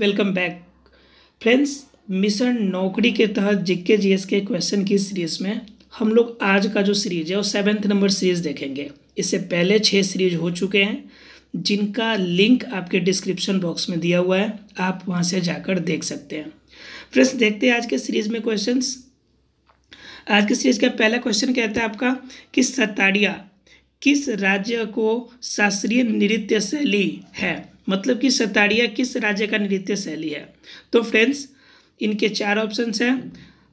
welcome back friends mission नौकरी के तहत जिक्के जी के क्वेश्चन की सीरीज़ में हम लोग आज का जो सीरीज है वो सेवेंथ नंबर सीरीज़ देखेंगे इससे पहले छः सीरीज हो चुके हैं जिनका लिंक आपके डिस्क्रिप्शन बॉक्स में दिया हुआ है आप वहाँ से जाकर देख सकते हैं फ्रेंड्स देखते हैं आज के सीरीज़ में क्वेश्चन आज के सीरीज़ का पहला क्वेश्चन कहता है आपका कि सताड़िया किस राज्य को शास्त्रीय नृत्य शैली है मतलब कि सतारिया किस राज्य का नृत्य शैली है तो फ्रेंड्स इनके चार ऑप्शन हैं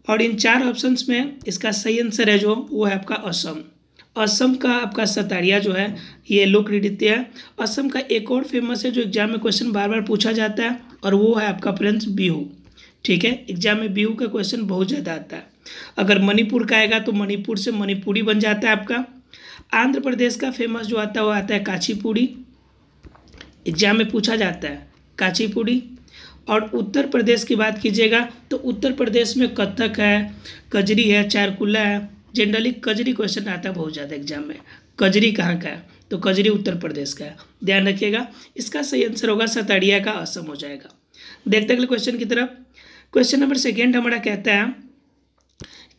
और इन चार ऑप्शंस में इसका सही आंसर है जो वो है आपका असम असम का आपका सतारिया जो है ये लोक नृत्य है असम का एक और फेमस है जो एग्जाम में क्वेश्चन बार बार पूछा जाता है और वो है आपका फ्रेंड्स बिहू ठीक है एग्जाम में बिहू का क्वेश्चन बहुत ज़्यादा आता है अगर मणिपुर का आएगा तो मणिपुर से मणिपुरी बन जाता है आपका आंध्र प्रदेश का फेमस जो आता है वो आता है काछीपुड़ी एग्जाम में पूछा जाता है काचीपुड़ी और उत्तर प्रदेश की बात कीजिएगा तो उत्तर प्रदेश में कत्थक है कजरी है चारकुल्ला है जनरली कजरी क्वेश्चन आता है बहुत ज़्यादा एग्जाम में कजरी कहाँ का है तो कजरी उत्तर प्रदेश का है ध्यान रखिएगा इसका सही आंसर होगा सतड़िया का असम हो जाएगा देखते अगले क्वेश्चन की तरफ क्वेश्चन नंबर सेकेंड हमारा कहता है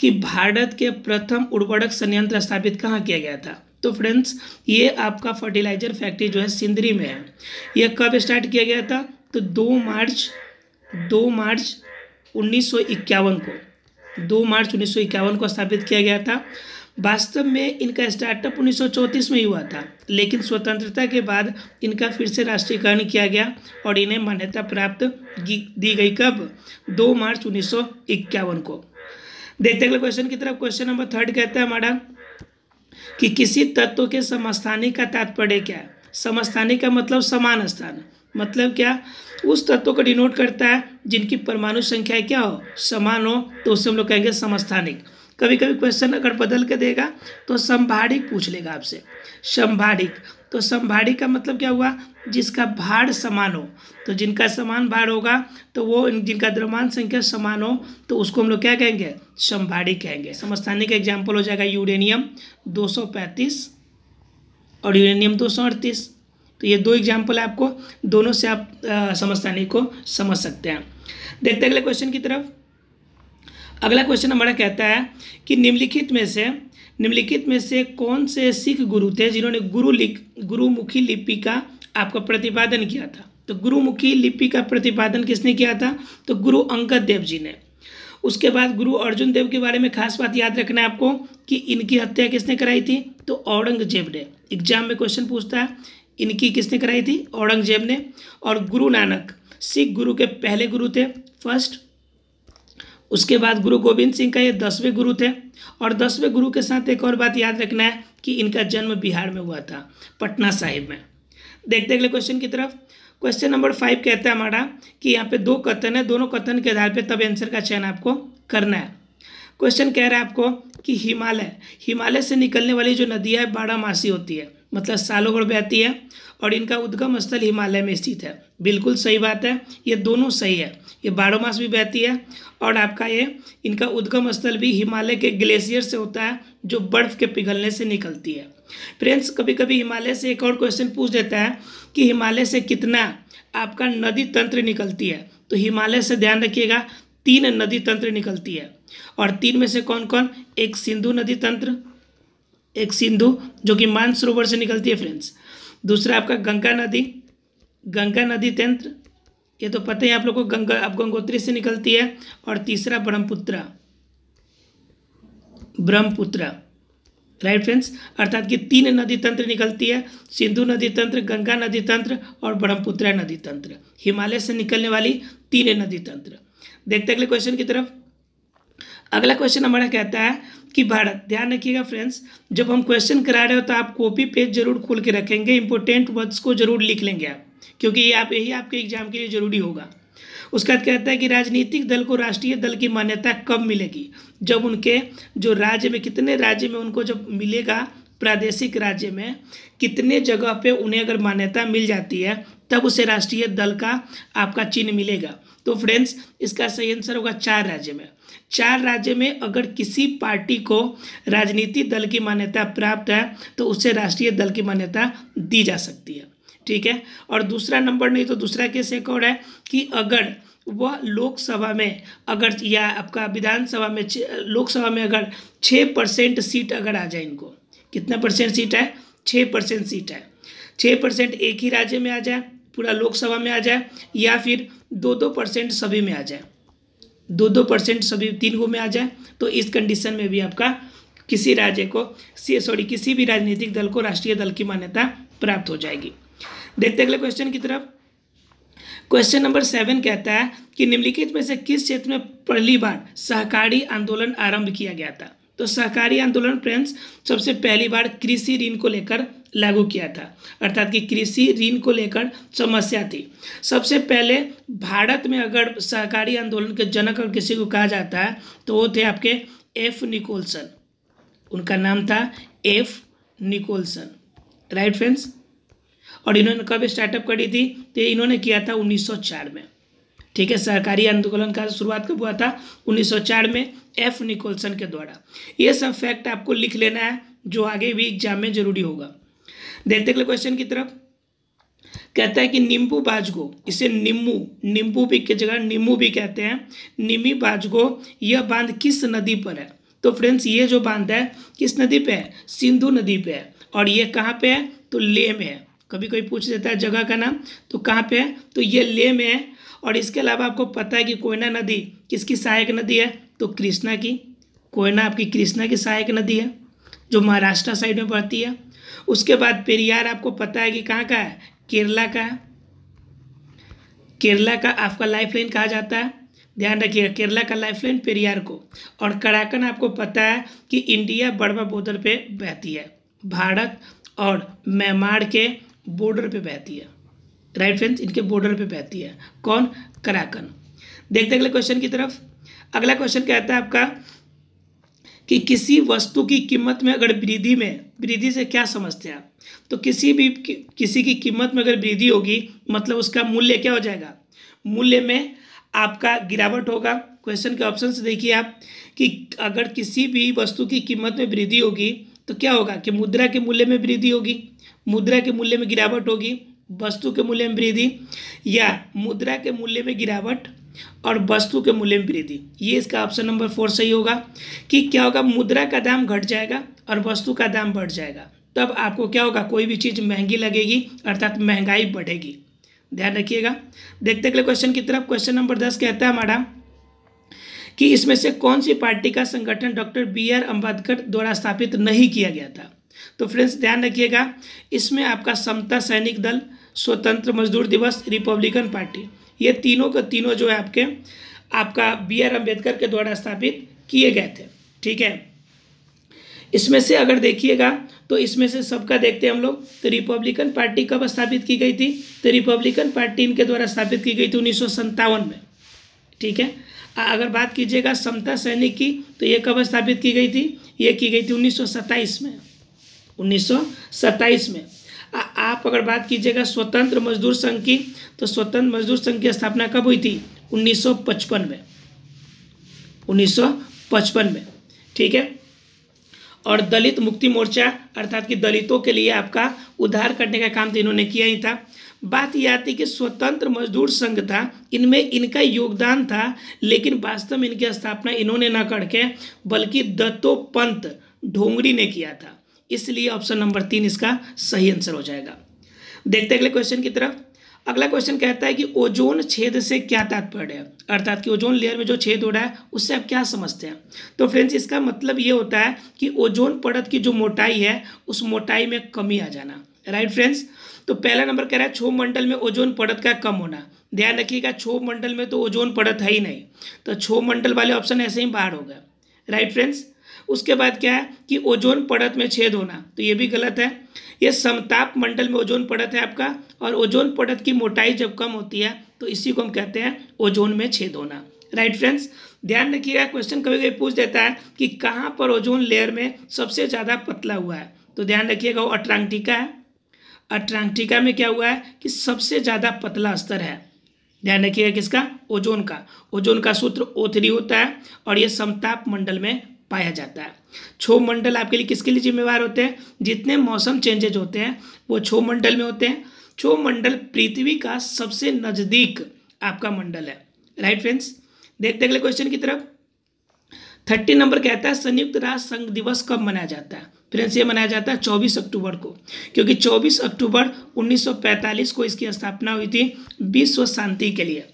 कि भारत के प्रथम उर्वरक संयंत्र स्थापित कहाँ किया गया था तो फ्रेंड्स ये आपका फर्टिलाइजर फैक्ट्री जो है सिंदरी में है यह कब स्टार्ट किया गया था तो दो मार्च दो मार्च उन्नीस को दो मार्च उन्नीस को स्थापित किया गया था वास्तव में इनका स्टार्टअप उन्नीस में ही हुआ था लेकिन स्वतंत्रता के बाद इनका फिर से राष्ट्रीयकरण किया गया और इन्हें मान्यता प्राप्त दी गई कब दो मार्च उन्नीस को देखते अगले क्वेश्चन की तरफ क्वेश्चन नंबर थर्ड कहता है हमारा कि किसी तत्व के समस्थानी का तात्पर्य क्या है समस्थानी का मतलब समान स्थान मतलब क्या उस तत्व को डिनोट करता है जिनकी परमाणु संख्या क्या हो समान हो तो उसे हम लोग कहेंगे समस्थानिक कभी कभी क्वेश्चन अगर बदल के देगा तो संभाड़िक पूछ लेगा आपसे संभाड़िक तो संभाड़िक का मतलब क्या हुआ जिसका भार समान हो तो जिनका समान भार होगा तो वो जिनका द्रव्यमान संख्या समान हो तो उसको हम लोग क्या कहेंगे संभाड़िक कहेंगे समस्थानिक एग्जाम्पल हो जाएगा यूरेनियम पैंतीस और यूरेनियम दो सौ अड़तीस तो ये दो एग्जाम्पल आपको दोनों से आप समझताने को समझ सकते हैं देखते अगले क्वेश्चन की तरफ अगला क्वेश्चन हमारा कहता है कि निम्नलिखित में से निम्नलिखित में से कौन से सिख गुरु थे जिन्होंने गुरु लिख गुरुमुखी लिपि का आपका प्रतिपादन किया था तो गुरुमुखी लिपि का प्रतिपादन किसने किया था तो गुरु अंगद देव जी ने उसके बाद गुरु अर्जुन देव के बारे में खास बात याद रखना है आपको कि इनकी हत्या किसने कराई थी तो औरंगजेब ने एग्जाम में क्वेश्चन पूछता है इनकी किसने कराई थी औरंगजेब ने और गुरु नानक सिख गुरु के पहले गुरु थे फर्स्ट उसके बाद गुरु गोविंद सिंह का ये दसवें गुरु थे और दसवें गुरु के साथ एक और बात याद रखना है कि इनका जन्म बिहार में हुआ था पटना साहिब में देखते अगले क्वेश्चन की तरफ क्वेश्चन नंबर फाइव कहता है हमारा कि यहाँ पे दो कथन है दोनों कथन के आधार पे तब आंसर का चयन आपको करना है क्वेश्चन कह रहा है आपको कि हिमालय हिमालय से निकलने वाली जो नदियाँ है बारामासी होती है मतलब सालोगढ़ बहती है और इनका उद्गम स्थल हिमालय में स्थित है बिल्कुल सही बात है ये दोनों सही है ये बारह मास भी बहती है और आपका ये इनका उद्गम स्थल भी हिमालय के ग्लेशियर से होता है जो बर्फ़ के पिघलने से निकलती है फ्रेंड्स कभी कभी हिमालय से एक और क्वेश्चन पूछ देता है कि हिमालय से कितना आपका नदी तंत्र निकलती है तो हिमालय से ध्यान रखिएगा तीन नदी तंत्र निकलती है और तीन में से कौन कौन एक सिंधु नदी तंत्र एक सिंधु जो कि मानसरोवर से निकलती है फ्रेंड्स दूसरा आपका गंगा नदी गंगा नदी तंत्र ये तो पता ही आप लोगों को गंगा आप गंगोत्री से निकलती है और तीसरा ब्रह्मपुत्रा ब्रह्मपुत्रा राइट फ्रेंड्स अर्थात कि तीन नदी तंत्र निकलती है सिंधु नदी तंत्र गंगा नदी तंत्र और ब्रह्मपुत्रा नदी तंत्र हिमालय से निकलने वाली तीन नदी तंत्र देखते अगले क्वेश्चन की तरफ अगला क्वेश्चन हमारा कहता है कि भारत ध्यान रखिएगा फ्रेंड्स जब हम क्वेश्चन करा रहे हो तो आप कॉपी पेज जरूर खोल के रखेंगे इंपॉर्टेंट वर्ड्स को जरूर लिख लेंगे आप क्योंकि ये आप यही आपके एग्जाम के लिए ज़रूरी होगा उसके बाद कहता है कि राजनीतिक दल को राष्ट्रीय दल की मान्यता कब मिलेगी जब उनके जो राज्य में कितने राज्य में उनको जब मिलेगा प्रादेशिक राज्य में कितने जगह पे उन्हें अगर मान्यता मिल जाती है तब उसे राष्ट्रीय दल का आपका चिन्ह मिलेगा तो फ्रेंड्स इसका सही आंसर होगा चार राज्य में चार राज्य में अगर किसी पार्टी को राजनीति दल की मान्यता प्राप्त है तो उसे राष्ट्रीय दल की मान्यता दी जा सकती है ठीक है और दूसरा नंबर नहीं तो दूसरा केस एक और है कि अगर वह लोकसभा में अगर या आपका विधानसभा में लोकसभा में अगर छः परसेंट सीट अगर आ जाए इनको कितना परसेंट सीट है छः परसेंट सीट है छः परसेंट एक ही राज्य में आ जाए पूरा लोकसभा में आ जाए या फिर दो दो परसेंट सभी में आ जाए दो दो परसेंट सभी तीन गो में आ जाए तो इस कंडीशन में भी आपका किसी राज्य को सॉरी किसी भी राजनीतिक दल को राष्ट्रीय दल की मान्यता प्राप्त हो जाएगी देखते अगले क्वेश्चन की तरफ क्वेश्चन नंबर सेवन कहता है कि निम्नलिखित में से किस क्षेत्र में पहली बार सहकारी आंदोलन आरंभ किया गया था तो सहकारी आंदोलन फ्रेंड्स सबसे पहली बार कृषि ऋण को लेकर लागू किया था अर्थात कि कृषि ऋण को लेकर समस्या थी सबसे पहले भारत में अगर सहकारी आंदोलन के जनक और किसी को कहा जाता है तो वो थे आपके एफ निकोलसन उनका नाम था एफ निकोलसन राइट फ्रेंड्स और इन्होंने कब स्टार्टअप करी थी तो इन्होंने किया था 1904 में ठीक है सहकारी आंदोलन का शुरुआत कब हुआ था 1904 में एफ निकोलसन के द्वारा ये सब फैक्ट आपको लिख लेना है जो आगे भी एग्जाम में जरूरी होगा देखते अगले क्वेश्चन की तरफ कहता है कि नींबू बाजगो इसे नींबू नींबू भी की जगह नींबू भी कहते हैं निमी बाजगो यह बांध किस नदी पर है तो फ्रेंड्स ये जो बांध है किस नदी पे है सिंधु नदी पे है और ये कहाँ पे है तो ले में है कभी कभी पूछ देता है जगह का नाम तो कहाँ पे है तो ये ले में है और इसके अलावा आपको पता है कि कोयना नदी किसकी सहायक नदी है तो कृष्णा की कोयना आपकी कृष्णा की सहायक नदी है जो महाराष्ट्र साइड में पड़ती है उसके बाद पेरियार आपको पता है कि कहाँ का है केरला का केरला का आपका लाइफ लाइन कहा जाता है ध्यान रखिएगा केरला का लाइफ लाइन पेरियार को और कराकन आपको पता है कि इंडिया बड़वा बॉर्डर पे बहती है भारत और म्यांमार के बॉर्डर पे बहती है राइट फ्रेंड्स इनके बॉर्डर पे बहती है कौन कराकन देखते अगले क्वेश्चन की तरफ अगला क्वेश्चन कहता है आपका कि किसी वस्तु की कीमत में अगर वृद्धि में वृद्धि से क्या समझते हैं आप तो किसी भी कि, किसी की कीमत में अगर वृद्धि होगी मतलब उसका मूल्य क्या हो जाएगा मूल्य में आपका गिरावट होगा क्वेश्चन के ऑप्शन से देखिए आप कि अगर किसी भी वस्तु की कीमत में वृद्धि होगी तो क्या होगा कि मुद्रा के मूल्य में वृद्धि होगी मुद्रा के मूल्य में गिरावट होगी वस्तु के मूल्य में वृद्धि या मुद्रा के मूल्य में गिरावट और वस्तु के मूल्य में वृद्धि ये इसका ऑप्शन नंबर फोर सही होगा कि क्या होगा मुद्रा का दाम घट जाएगा और वस्तु का दाम बढ़ जाएगा तब आपको क्या होगा कोई भी चीज़ महंगी लगेगी अर्थात महंगाई बढ़ेगी ध्यान रखिएगा देखते अगले क्वेश्चन की तरफ क्वेश्चन नंबर दस कहता है मैडम कि इसमें से कौन सी पार्टी का संगठन डॉक्टर बी आर अम्बेडकर द्वारा स्थापित नहीं किया गया था तो फ्रेंड्स ध्यान रखिएगा इसमें आपका समता सैनिक दल स्वतंत्र मजदूर दिवस रिपब्लिकन पार्टी ये तीनों का तीनों जो है आपके आपका बी आर अम्बेडकर के द्वारा स्थापित किए गए थे ठीक है इसमें से अगर देखिएगा तो इसमें से सबका देखते हैं हम लोग तो रिपब्लिकन पार्टी कब स्थापित की गई थी तो रिपब्लिकन पार्टी इनके द्वारा स्थापित की गई थी उन्नीस में ठीक है अगर बात कीजिएगा समता सैनिक की तो ये कब स्थापित की गई थी ये की गई थी उन्नीस में उन्नीस में आ, आप अगर बात कीजिएगा स्वतंत्र मजदूर संघ की तो स्वतंत्र मजदूर संघ की स्थापना कब हुई थी 1955 में 1955 में ठीक है और दलित मुक्ति मोर्चा अर्थात कि दलितों के लिए आपका उद्धार करने का काम तो इन्होंने किया ही था बात यह आती कि स्वतंत्र मजदूर संघ था इनमें इनका योगदान था लेकिन वास्तव में इनकी स्थापना इन्होंने ना करके बल्कि दत्तो पंत ढोंगड़ी ने किया था इसलिए ऑप्शन नंबर तीन इसका सही आंसर हो जाएगा देखते हैं अगले क्वेश्चन की तरफ अगला क्वेश्चन कहता है कि ओजोन छेद से क्या तात्पर्य है अर्थात कि ओजोन लेयर में जो छेद हो रहा है उससे आप क्या समझते हैं तो फ्रेंड्स इसका मतलब ये होता है कि ओजोन परत की जो मोटाई है उस मोटाई में कमी आ जाना राइट फ्रेंड्स तो पहला नंबर कह रहा है छो मंडल में ओजोन परत का कम होना ध्यान रखिएगा छो मंडल में तो ओजोन परत है ही नहीं तो छो मंडल वाले ऑप्शन ऐसे ही बाहर हो गए राइट फ्रेंड्स उसके बाद क्या है कि ओजोन पड़त में छेद होना तो ये भी गलत है ये समताप मंडल में ओजोन पड़त है आपका और ओजोन पड़त की मोटाई जब कम होती है तो इसी को हम कहते हैं ओजोन में छेद होना राइट फ्रेंड्स ध्यान रखिएगा क्वेश्चन कभी कभी पूछ देता है कि कहाँ पर ओजोन लेयर में सबसे ज़्यादा पतला हुआ है तो ध्यान रखिएगा वो अट्रांटिका है अट्रांटिका में क्या हुआ है कि सबसे ज़्यादा पतला स्तर है ध्यान रखिएगा किसका ओजोन का ओजोन का सूत्र ओ होता है और ये समताप मंडल में पाया जाता है छो मंडल आपके लिए किसके लिए जिम्मेवार होते हैं जितने मौसम चेंजेज होते हैं वो छो मंडल में होते हैं छो मंडल पृथ्वी का सबसे नज़दीक आपका मंडल है राइट फ्रेंड्स देखते अगले क्वेश्चन की तरफ थर्टी नंबर कहता है संयुक्त राष्ट्र संघ दिवस कब मनाया जाता है फ्रेंड्स ये मनाया जाता है चौबीस अक्टूबर को क्योंकि चौबीस अक्टूबर उन्नीस को इसकी स्थापना हुई थी विश्व शांति के लिए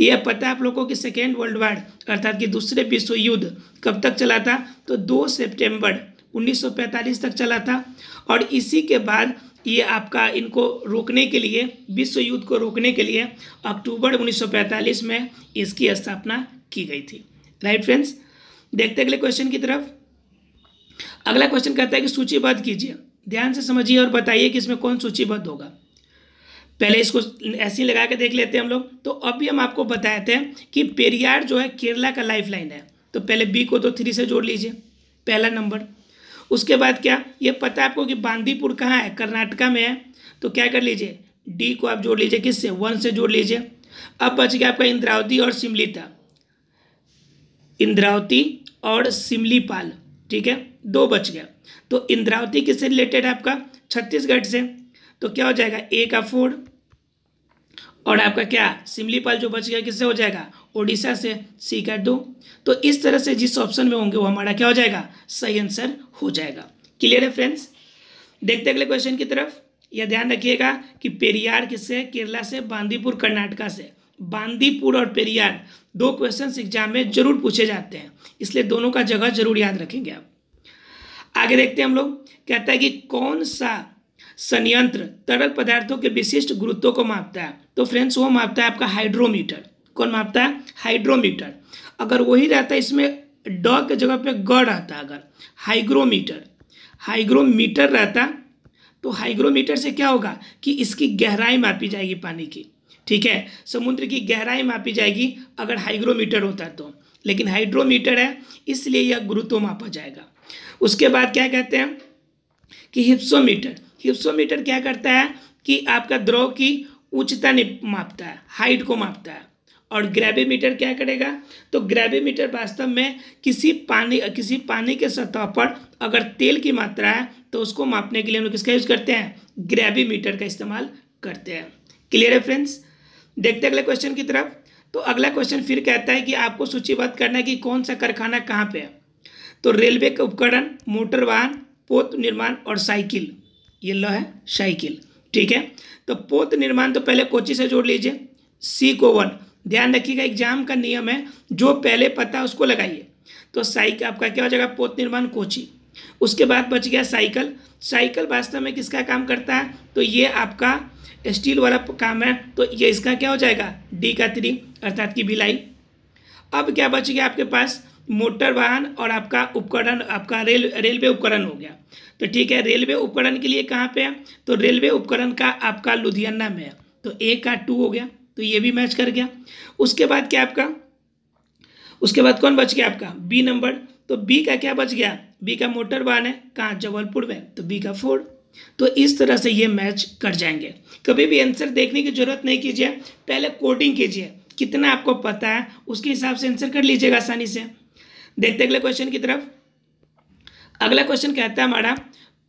यह पता आप लोगों को कि सेकेंड वर्ल्ड वार अर्थात कि दूसरे विश्व युद्ध कब तक चला था तो दो सितंबर 1945 तक चला था और इसी के बाद ये आपका इनको रोकने के लिए विश्व युद्ध को रोकने के लिए अक्टूबर 1945 में इसकी स्थापना की गई थी राइट फ्रेंड्स देखते अगले क्वेश्चन की तरफ अगला क्वेश्चन कहता है कि सूचीबद्ध कीजिए ध्यान से समझिए और बताइए कि इसमें कौन सूचीबद्ध होगा पहले इसको ऐसे ही लगा के देख लेते हैं हम लोग तो अभी हम आपको बताए थे कि पेरियार जो है केरला का लाइफ लाइन है तो पहले बी को तो थ्री से जोड़ लीजिए पहला नंबर उसके बाद क्या ये पता है आपको कि बांदीपुर कहाँ है कर्नाटका में है तो क्या कर लीजिए डी को आप जोड़ लीजिए किससे वन से जोड़ लीजिए अब बच गया आपका इंद्रावती और सिमलीता इंद्रावती और सिमलीपाल ठीक है दो बच गया तो इंद्रावती किससे रिलेटेड है आपका छत्तीसगढ़ से तो क्या हो जाएगा ए का फोर और आपका क्या सिमलीपाल जो बच गया किससे हो जाएगा ओडिशा से सी कर दो तो इस तरह से जिस ऑप्शन में होंगे वो हमारा क्या हो जाएगा सही आंसर हो जाएगा क्लियर है फ्रेंड्स देखते अगले क्वेश्चन की तरफ यह ध्यान रखिएगा कि पेरियार किससे केरला से बांदीपुर कर्नाटका से बांदीपुर और पेरियार दो क्वेश्चन एग्जाम में जरूर पूछे जाते हैं इसलिए दोनों का जगह जरूर याद रखेंगे आप आगे देखते हैं हम लोग कहता है कि कौन सा संयंत्र तरल पदार्थों के विशिष्ट गुरुत्व को मापता है तो फ्रेंड्स वो मापता है आपका हाइड्रोमीटर कौन मापता है हाइड्रोमीटर अगर वही रहता है इसमें ड के जगह पे ग रहता है अगर हाइग्रोमीटर हाइग्रोमीटर रहता तो हाइग्रोमीटर से क्या होगा कि इसकी गहराई मापी जाएगी पानी की ठीक है समुद्र की गहराई मापी जाएगी अगर हाइग्रोमीटर होता तो लेकिन हाइड्रोमीटर है इसलिए यह गुरुत्व मापा जाएगा उसके बाद क्या कहते हैं कि हिप्सोमीटर हिप्सोमीटर क्या करता है कि आपका द्रव की उच्चता ने मापता है हाइट को मापता है और ग्रेविमीटर क्या करेगा तो ग्रेविमीटर वास्तव में किसी पानी किसी पानी के सतह पर अगर तेल की मात्रा है तो उसको मापने के लिए हम लोग किसका यूज़ करते हैं ग्रेविमीटर का इस्तेमाल करते हैं क्लियर है फ्रेंड्स देखते अगले क्वेश्चन की तरफ तो अगला क्वेश्चन फिर कहता है कि आपको सूचीबद्ध करना है कि कौन सा कारखाना कहाँ पे है तो रेलवे के उपकरण मोटर वाहन पोत निर्माण और साइकिल ये लो है साइकिल ठीक है तो पोत निर्माण तो पहले कोची से जोड़ लीजिए सी को वन ध्यान रखिएगा एग्जाम का नियम है जो पहले पता है उसको लगाइए तो साइकिल आपका क्या हो जाएगा पोत निर्माण कोची उसके बाद बच गया साइकिल साइकिल वास्तव में किसका काम करता है तो ये आपका स्टील वाला काम है तो ये इसका क्या हो जाएगा डी का थ्री अर्थात की बिलाई अब क्या बच गया आपके पास मोटर वाहन और आपका उपकरण आपका रेल रेलवे उपकरण हो गया तो ठीक है रेलवे उपकरण के लिए कहाँ पे है तो रेलवे उपकरण का आपका लुधियाना में है तो ए का टू हो गया तो ये भी मैच कर गया उसके बाद क्या आपका उसके बाद कौन बच गया आपका बी नंबर तो बी का क्या बच गया बी का मोटर वाहन है कहाँ जबलपुर में तो बी का फोर तो इस तरह से ये मैच कर जाएंगे कभी भी आंसर देखने की जरूरत नहीं कीजिए पहले कोडिंग कीजिए कितना आपको पता है उसके हिसाब से आंसर कर लीजिएगा आसानी से देखते अगले क्वेश्चन की तरफ अगला क्वेश्चन कहता है हमारा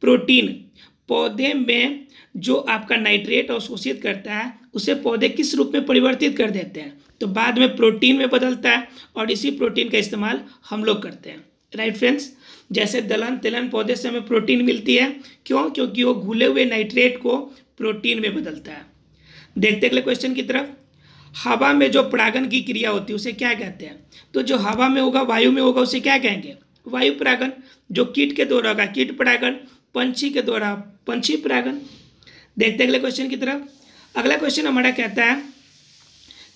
प्रोटीन पौधे में जो आपका नाइट्रेट अवशोषित करता है उसे पौधे किस रूप में परिवर्तित कर देते हैं तो बाद में प्रोटीन में बदलता है और इसी प्रोटीन का इस्तेमाल हम लोग करते हैं राइट फ्रेंड्स जैसे दलहन तिलहन पौधे से हमें प्रोटीन मिलती है क्यों क्योंकि वो घुले हुए नाइट्रेट को प्रोटीन में बदलता है देखते अगले क्वेश्चन की तरफ हवा में जो परागन की क्रिया होती है उसे क्या कहते हैं तो जो हवा में होगा वायु में होगा उसे क्या कहेंगे वायु परागन जो कीट के द्वारा होगा कीट परागन पंछी के द्वारा पंछी परागन देखते हैं अगले क्वेश्चन की तरफ अगला क्वेश्चन हमारा कहता है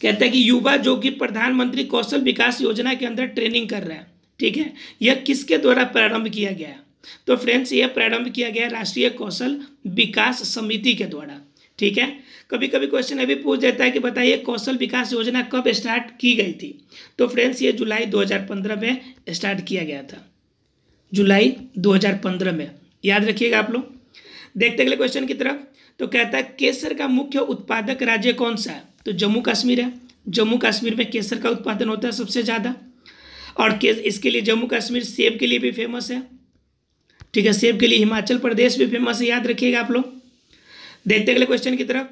कहता है कि युवा जो कि प्रधानमंत्री कौशल विकास योजना के अंदर ट्रेनिंग कर रहे हैं ठीक है यह किसके द्वारा प्रारंभ किया गया है तो फ्रेंड्स यह प्रारंभ किया गया राष्ट्रीय कौशल विकास समिति के द्वारा ठीक है कभी कभी क्वेश्चन अभी पूछ देता है कि बताइए कौशल विकास योजना कब स्टार्ट की गई थी तो फ्रेंड्स ये जुलाई 2015 में स्टार्ट किया गया था जुलाई 2015 में याद रखिएगा आप लोग देखते अगले क्वेश्चन की तरफ तो कहता है केसर का मुख्य उत्पादक राज्य कौन सा है तो जम्मू कश्मीर है जम्मू कश्मीर में केसर का उत्पादन होता है सबसे ज़्यादा और इसके लिए जम्मू कश्मीर सेब के लिए भी फेमस है ठीक है सेब के लिए हिमाचल प्रदेश भी फेमस है याद रखिएगा आप लोग देखते अगले क्वेश्चन की तरफ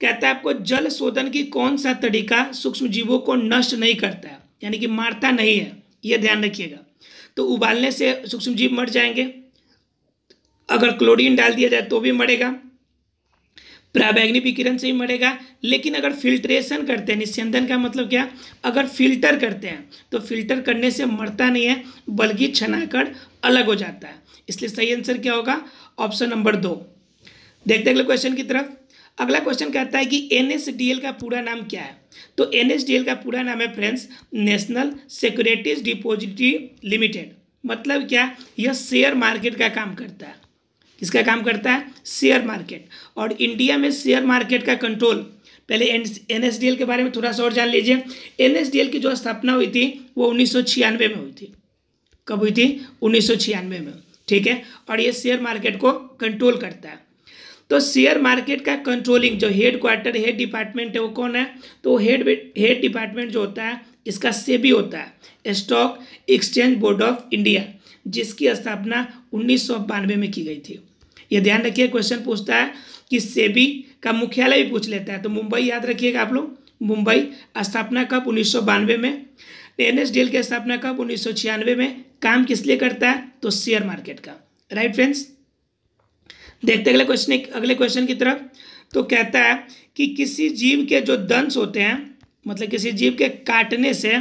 कहता है आपको जल शोधन की कौन सा तरीका सूक्ष्म जीवों को नष्ट नहीं करता है यानी कि मारता नहीं है यह ध्यान रखिएगा तो उबालने से सूक्ष्म जीव मर जाएंगे अगर क्लोरीन डाल दिया जाए तो भी मरेगा प्रावैग्नि विकिरण से भी मरेगा लेकिन अगर फिल्ट्रेशन करते हैं निस्यंदन का मतलब क्या अगर फिल्टर करते हैं तो फिल्टर करने से मरता नहीं है बल्कि छनाकर अलग हो जाता है इसलिए सही आंसर क्या होगा ऑप्शन नंबर दो देखते अगले क्वेश्चन की तरफ अगला क्वेश्चन कहता है कि एन का पूरा नाम क्या है तो एन का पूरा नाम है friends national securities depository limited मतलब क्या यह शेयर मार्केट का काम करता है किसका काम करता है शेयर मार्केट और इंडिया में शेयर मार्केट का कंट्रोल पहले एन के बारे में थोड़ा सा और जान लीजिए एन की जो स्थापना हुई थी वो उन्नीस में हुई थी कब हुई थी उन्नीस में ठीक है और ये शेयर मार्केट को कंट्रोल करता है तो शेयर मार्केट का कंट्रोलिंग जो हेड क्वार्टर हेड डिपार्टमेंट है वो कौन है तो हेड हेड डिपार्टमेंट जो होता है इसका सेबी होता है stock exchange board of India जिसकी स्थापना उन्नीस में की गई थी ये ध्यान रखिए क्वेश्चन पूछता है कि सेबी का मुख्यालय भी पूछ लेता है तो मुंबई याद रखिएगा आप लोग मुंबई स्थापना कब उन्नीस में एन एस की स्थापना कब उन्नीस में काम किस लिए करता है तो शेयर मार्केट का राइट फ्रेंड्स देखते अगले क्वेश्चन अगले क्वेश्चन की तरफ तो कहता है कि किसी जीव के जो दंश होते हैं मतलब किसी जीव के काटने से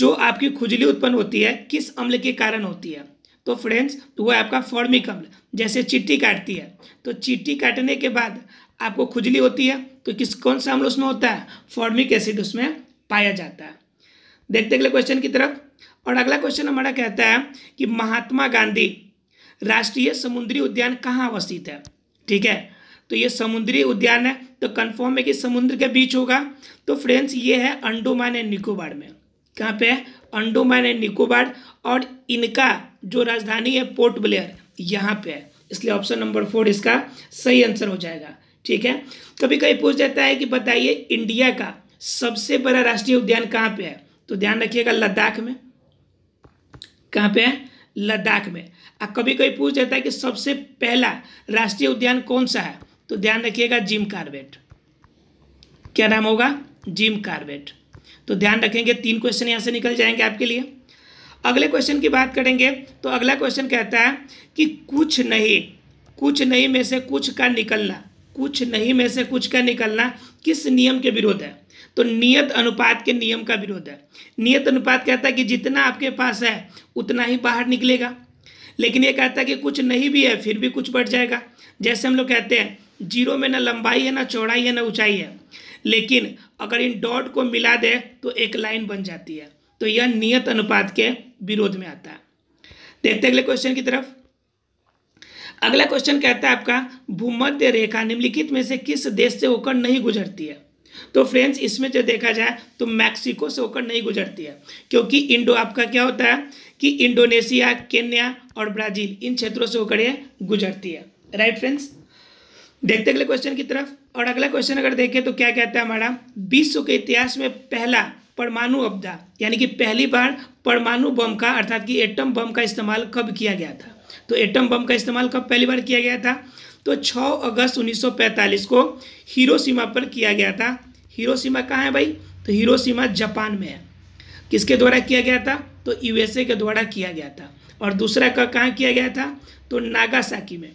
जो आपकी खुजली उत्पन्न होती है किस अम्ल के कारण होती है तो फ्रेंड्स वो आपका फॉर्मिक अम्ल जैसे चिट्टी काटती है तो चिट्टी काटने के बाद आपको खुजली होती है तो किस कौन सा अम्ल उसमें होता है फॉर्मिक एसिड उसमें पाया जाता है देखते अगले क्वेश्चन की तरफ और अगला क्वेश्चन हमारा कहता है कि महात्मा गांधी राष्ट्रीय समुद्री उद्यान कहाँ अवस्थित है ठीक है तो ये समुद्री उद्यान है तो कन्फर्म है कि समुद्र के बीच होगा तो फ्रेंड्स ये है अंडोमान एंड निकोबार में कहाँ पे है अंडोमान एंड निकोबार और इनका जो राजधानी है पोर्ट ब्लेयर यहाँ पे है इसलिए ऑप्शन नंबर फोर इसका सही आंसर हो जाएगा ठीक है कभी कभी पूछ जाता है कि बताइए इंडिया का सबसे बड़ा राष्ट्रीय उद्यान कहाँ पे है तो ध्यान रखिएगा लद्दाख में कहाँ पे है लद्दाख में आ कभी कभी पूछ जाता है कि सबसे पहला राष्ट्रीय उद्यान कौन सा है तो ध्यान रखिएगा जिम कार्बेट क्या नाम होगा जिम कार्बेट तो ध्यान रखेंगे तीन क्वेश्चन यहाँ से निकल जाएंगे आपके लिए अगले क्वेश्चन की बात करेंगे तो अगला क्वेश्चन कहता है कि कुछ नहीं कुछ नहीं में से कुछ का निकलना कुछ नहीं में से कुछ का निकलना किस नियम के विरोध है तो नियत अनुपात के नियम का विरोध है नियत अनुपात कहता है कि जितना आपके पास है उतना ही बाहर निकलेगा लेकिन ये कहता है कि कुछ नहीं भी है फिर भी कुछ बढ़ जाएगा जैसे हम लोग कहते हैं जीरो में ना लंबाई है ना चौड़ाई है ना ऊंचाई है लेकिन अगर इन डॉट को मिला दे तो एक लाइन बन जाती है तो यह नियत अनुपात के विरोध में आता है देखते अगले क्वेश्चन की तरफ अगला क्वेश्चन कहता है आपका भूमध्य रेखा निम्नलिखित में से किस देश से होकर नहीं गुजरती है तो फ्रेंड्स इसमें जो देखा जाए तो मैक्सिको से होकर नहीं गुजरती है क्योंकि इंडो आपका क्या होता है कि इंडोनेशिया केन्या और ब्राजील इन क्षेत्रों से होकर यह गुजरती है राइट फ्रेंड्स देखते अगले क्वेश्चन की तरफ और अगला क्वेश्चन अगर देखें तो क्या कहता है हमारा विश्व के इतिहास में पहला परमाणु आपदा यानी कि पहली बार परमाणु बम का अर्थात कि एटम बम का इस्तेमाल कब किया गया था तो एटम बम का इस्तेमाल कब पहली बार किया गया था तो 6 अगस्त 1945 को हिरोशिमा पर किया गया था हिरोशिमा कहाँ है भाई तो हिरोशिमा जापान में है किसके द्वारा किया गया था तो यूएसए के द्वारा किया गया था और दूसरा का कहाँ किया गया था तो नागासाकी में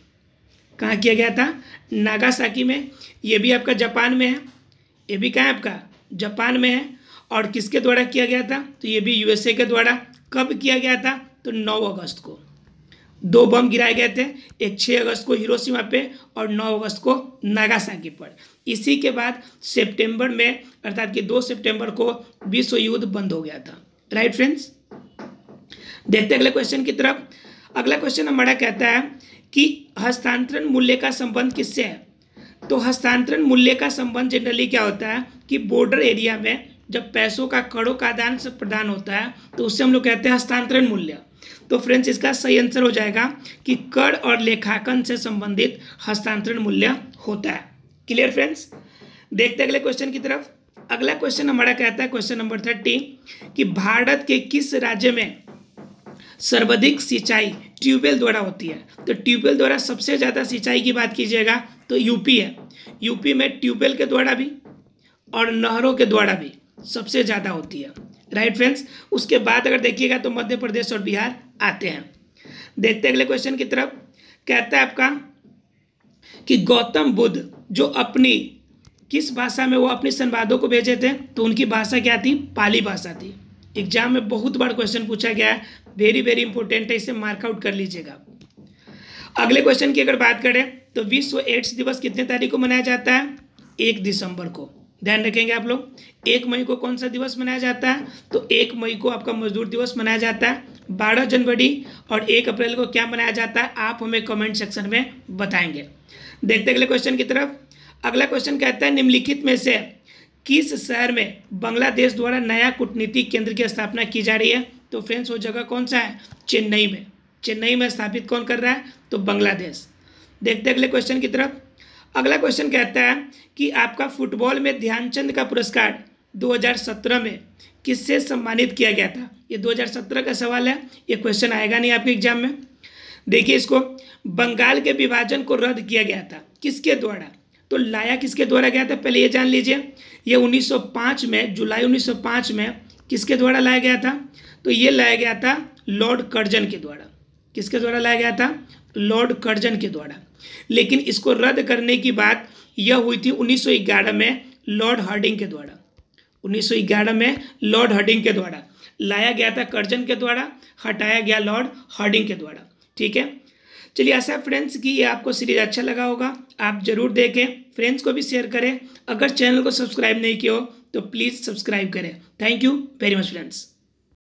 कहाँ किया गया था नागासाकी में ये भी आपका जापान में है ये भी कहाँ आपका जापान में है और किसके द्वारा किया गया था तो ये भी यूएसए के द्वारा कब किया गया था तो 9 अगस्त को दो बम गिराए गए थे एक 6 अगस्त को हिरोशिमा पे और 9 अगस्त को नागासाकी पर इसी के बाद सितंबर में अर्थात कि 2 सितंबर को विश्व युद्ध बंद हो गया था राइट फ्रेंड्स देखते अगले क्वेश्चन की तरफ अगला क्वेश्चन हमारा कहता है कि हस्तांतरण मूल्य का संबंध किससे है तो हस्तांतरण मूल्य का संबंध जनरली क्या होता है कि बॉर्डर एरिया में जब पैसों का कड़ों का दान प्रदान होता है तो उससे हम लोग कहते हैं हस्तांतरण मूल्य तो फ्रेंड्स इसका सही आंसर हो जाएगा कि कर और लेखांकन से संबंधित हस्तांतरण मूल्य होता है क्लियर फ्रेंड्स देखते अगले क्वेश्चन की तरफ अगला क्वेश्चन हमारा कहता है क्वेश्चन नंबर थर्टी कि भारत के किस राज्य में सर्वाधिक सिंचाई ट्यूबवेल द्वारा होती है तो ट्यूबवेल द्वारा सबसे ज़्यादा सिंचाई की बात कीजिएगा तो यूपी है यूपी में ट्यूबवेल के द्वारा भी और नहरों के द्वारा भी सबसे ज़्यादा होती है राइट फ्रेंड्स उसके बाद अगर देखिएगा तो मध्य प्रदेश और बिहार आते हैं देखते अगले क्वेश्चन की तरफ कहता है आपका कि गौतम बुद्ध जो अपनी किस भाषा में वो अपने संवादों को भेजे थे तो उनकी भाषा क्या थी पाली भाषा थी एग्जाम में बहुत बार क्वेश्चन पूछा गया है वेरी वेरी इंपॉर्टेंट है इसे मार्कआउट कर लीजिएगा अगले क्वेश्चन की अगर बात करें तो विश्व एड्स दिवस कितने तारीख को मनाया जाता है एक दिसंबर को ध्यान रखेंगे आप लोग एक मई को कौन सा दिवस मनाया जाता है तो एक मई को आपका मजदूर दिवस मनाया जाता है बारह जनवरी और एक अप्रैल को क्या मनाया जाता है आप हमें कमेंट सेक्शन में बताएंगे देखते अगले क्वेश्चन की तरफ अगला क्वेश्चन कहता है निम्नलिखित में से किस शहर में बांग्लादेश द्वारा नया कूटनीतिक केंद्र की स्थापना की जा रही है तो फ्रेंड्स वो जगह कौन सा है चेन्नई में चेन्नई में स्थापित कौन कर रहा है तो बांग्लादेश देखते अगले क्वेश्चन की तरफ अगला क्वेश्चन कहता है कि आपका फुटबॉल में ध्यानचंद का पुरस्कार 2017 में किससे सम्मानित किया गया था ये 2017 का सवाल है ये क्वेश्चन आएगा नहीं आपके एग्जाम में देखिए इसको बंगाल के विभाजन को रद्द किया गया था किसके द्वारा तो लाया किसके द्वारा गया था पहले ये जान लीजिए ये 1905 में जुलाई 1905 में किसके द्वारा लाया गया था तो ये लाया गया था लॉर्ड कर्जन के द्वारा किसके द्वारा लाया गया था लॉर्ड कर्जन के द्वारा लेकिन इसको रद्द करने की बात यह हुई थी 1911 में लॉर्ड हर्डिंग के द्वारा 1911 में लॉर्ड हर्डिंग के द्वारा लाया गया था कर्जन के द्वारा हटाया गया लॉर्ड हर्डिंग के द्वारा ठीक है चलिए ऐसा फ्रेंड्स कि ये आपको सीरीज अच्छा लगा होगा आप ज़रूर देखें फ्रेंड्स को भी शेयर करें अगर चैनल को सब्सक्राइब नहीं किया हो तो प्लीज़ सब्सक्राइब करें thank you very much friends